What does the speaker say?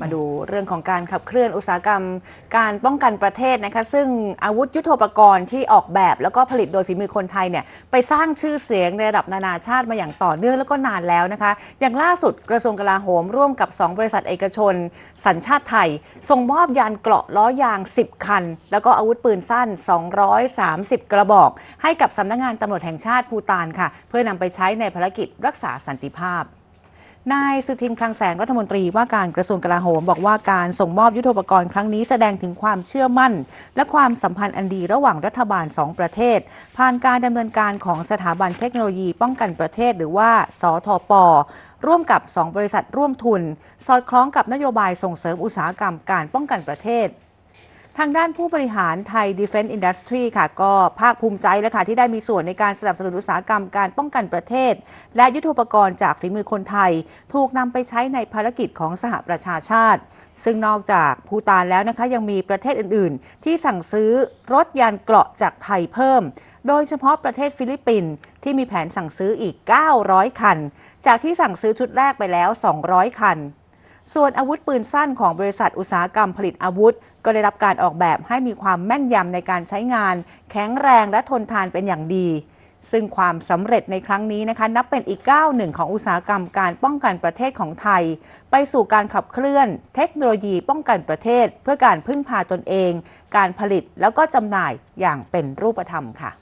มาดูเรื่องของการขับเคลื่อนอุตสาหกรรมการป้องกันประเทศนะคะซึ่งอาวุธยุโทโธปกรณ์ที่ออกแบบแล้วก็ผลิตโดยฝีมือคนไทยเนี่ยไปสร้างชื่อเสียงในระดับนานาชาติมาอย่างต่อเนื่องแล้วก็นานแล้วนะคะอย่างล่าสุดกระทรวงกลาโหมร่วมกับ 2 บริษัทเอกชนสัญชาติไทยส่งมอบยานเกราะล้อยาง 10 คัน แล้วก็อาวุธปืนสั้น 230 กระบอก ให้กับสำนักงงานตำรวจแห่งชาติภูตานค่ะเพื่อนำไปใช้ในภารกิจรักษาสันติภาพนายสุทินคลังแสงรัฐมนตรีว่าการกระทรวงกลาโหม บอกว่าการส่งมอบยุทธปกรณ์ครั้งนี้แสดงถึงความเชื่อมั่น และความสัมพันธ์อันดีระหว่างรัฐบาลสองประเทศ ผ่านการดำเนินการของสถาบันเทคโนโลยีป้องกันประเทศหรือว่าสอทป ร่วมกับ 2 บริษัทร่วมทุน สอดคล้องกับนโยบายส่งเสริมอุตสาหกรรมการป้องกันประเทศทางด้านผู้บริหารไทย Defense Industry ค่ะ ก็ภาคภูมิใจแลวค่ะที่ได้มีส่วนในการสนับสนุนอุตสาหกรรมการป้องกันประเทศ และยุทธปกรณ์จากฝีมือคนไทยถูกนำไปใช้ในภารกิจของสหประชาชาติ ซึ่งนอกจากภูตานแล้วนะคะยังมีประเทศอื่นๆ ที่สั่งซื้อรถยานเกราะจากไทยเพิ่ม โดยเฉพาะประเทศฟิลิปปินส์ที่มีแผนสั่งซื้ออีก 900 คัน จากที่สั่งซื้อชุดแรกไปแล้ว 200 คันส่วนอาวุธปืนสั้นของบริษัทอุตสาหกรรมผลิตอาวุธ ก็ได้รับการออกแบบ ให้มีความแม่นยำในการใช้งาน แข็งแรงและทนทานเป็นอย่างดี ซึ่งความสำเร็จในครั้งนี้นะคะ นับเป็นอีกก้าวหนึ่งของอุตสาหกรรม การป้องกันประเทศของไทย ไปสู่การขับเคลื่อน เทคโนโลยี ป้องกันประเทศ เพื่อการพึ่งพาตนเอง การผลิตแล้วก็จำหน่ายอย่างเป็นรูปธรรมค่ะ